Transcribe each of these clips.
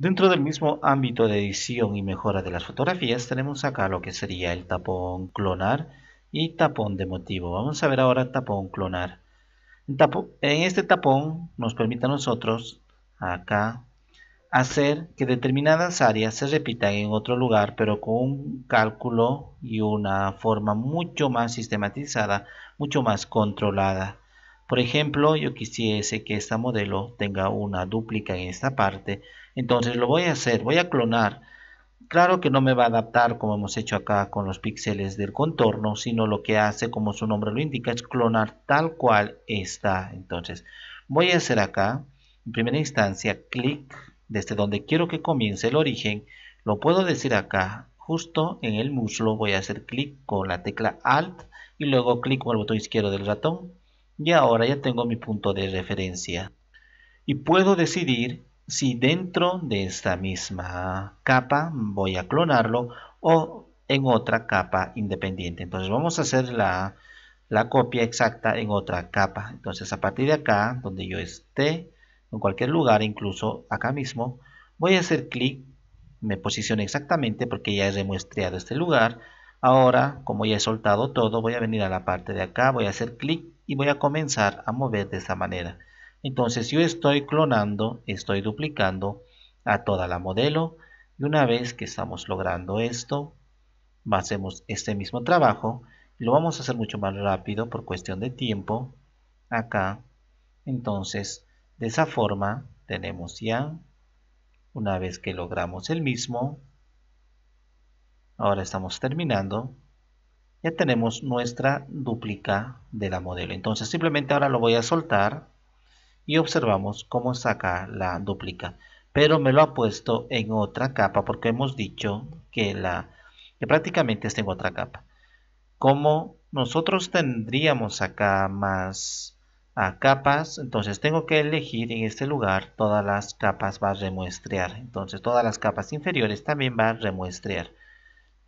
Dentro del mismo ámbito de edición y mejora de las fotografías tenemos acá lo que sería el tapón clonar y tapón de motivo. Vamos a ver ahora tapón clonar. En este tapón nos permite a nosotros acá hacer que determinadas áreas se repitan en otro lugar pero con un cálculo y una forma mucho más sistematizada, mucho más controlada. Por ejemplo, yo quisiese que esta modelo tenga una duplica en esta parte. Entonces lo voy a hacer, voy a clonar. Claro que no me va a adaptar como hemos hecho acá con los píxeles del contorno, sino lo que hace, como su nombre lo indica, es clonar tal cual está. Entonces voy a hacer acá, en primera instancia, clic desde donde quiero que comience el origen. Lo puedo decir acá, justo en el muslo voy a hacer clic con la tecla Alt y luego clic con el botón izquierdo del ratón y ahora ya tengo mi punto de referencia. Y puedo decidir si dentro de esta misma capa voy a clonarlo o en otra capa independiente. Entonces vamos a hacer la, copia exacta en otra capa. Entonces a partir de acá, donde yo esté, en cualquier lugar, incluso acá mismo, voy a hacer clic, me posiciono exactamente porque ya he remuestreado este lugar. Ahora, como ya he soltado todo, voy a venir a la parte de acá, voy a hacer clic y voy a comenzar a mover de esta manera. Entonces yo estoy clonando, estoy duplicando a toda la modelo y una vez que estamos logrando esto, hacemos este mismo trabajo. Lo vamos a hacer mucho más rápido por cuestión de tiempo. Acá, entonces, de esa forma tenemos ya, una vez que logramos el mismo, ahora estamos terminando ya tenemos nuestra duplica de la modelo. Entonces simplemente ahora lo voy a soltar y observamos cómo saca la duplica. Pero me lo ha puesto en otra capa porque hemos dicho que, la, que prácticamente está en otra capa. Como nosotros tendríamos acá más a ah, capas, entonces tengo que elegir en este lugar todas las capas va a remuestrear. Entonces todas las capas inferiores también va a remuestrear.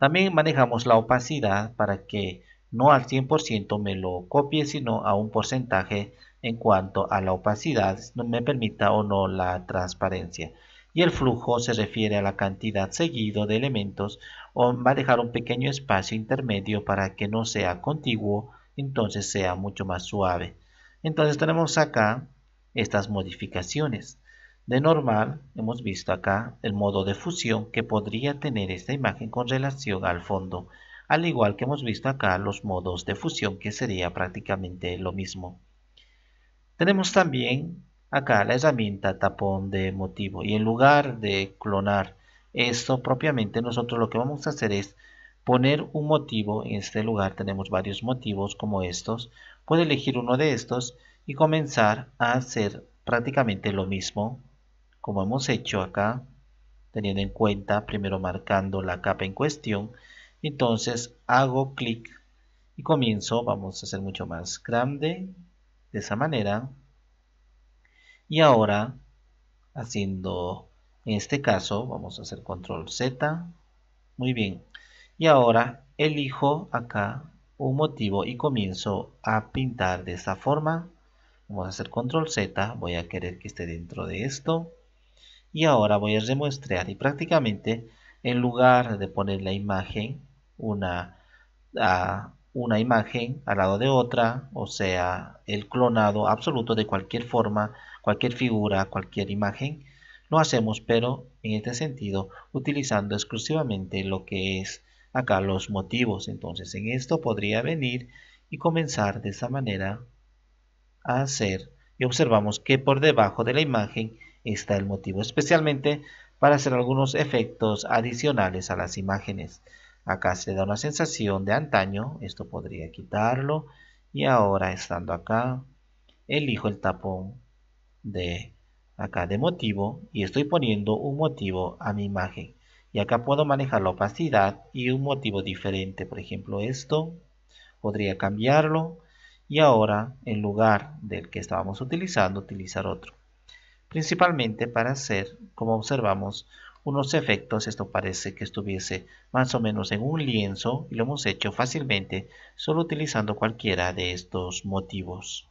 También manejamos la opacidad para que no al 100% me lo copie, sino a un porcentaje en cuanto a la opacidad, me permita o no la transparencia. Y el flujo se refiere a la cantidad seguido de elementos o va a dejar un pequeño espacio intermedio para que no sea contiguo, entonces sea mucho más suave. Entonces tenemos acá estas modificaciones. De normal, hemos visto acá el modo de fusión que podría tener esta imagen con relación al fondo, al igual que hemos visto acá los modos de fusión que sería prácticamente lo mismo. Tenemos también acá la herramienta tapón de motivo y en lugar de clonar esto propiamente nosotros lo que vamos a hacer es poner un motivo en este lugar tenemos varios motivos como estos Puede elegir uno de estos y comenzar a hacer prácticamente lo mismo como hemos hecho acá, teniendo en cuenta primero marcando la capa en cuestión, entonces hago clic y comienzo, vamos a hacer mucho más grande, de esa manera, y ahora haciendo, en este caso, vamos a hacer control Z, muy bien, y ahora elijo acá un motivo y comienzo a pintar de esta forma, vamos a hacer control Z, voy a querer que esté dentro de esto, y ahora voy a remuestrear y prácticamente en lugar de poner la imagen una, una imagen al lado de otra o sea el clonado absoluto de cualquier forma cualquier figura cualquier imagen lo hacemos pero en este sentido utilizando exclusivamente lo que es acá los motivos entonces en esto podría venir y comenzar de esta manera a hacer y observamos que por debajo de la imagen está el motivo, especialmente para hacer algunos efectos adicionales a las imágenes. Acá se da una sensación de antaño, esto podría quitarlo y ahora estando acá elijo el tapón de acá de motivo y estoy poniendo un motivo a mi imagen y acá puedo manejar la opacidad y un motivo diferente por ejemplo esto podría cambiarlo y ahora en lugar del que estábamos utilizando utilizar otro principalmente para hacer, como observamos, unos efectos, esto parece que estuviese más o menos en un lienzo y lo hemos hecho fácilmente solo utilizando cualquiera de estos motivos.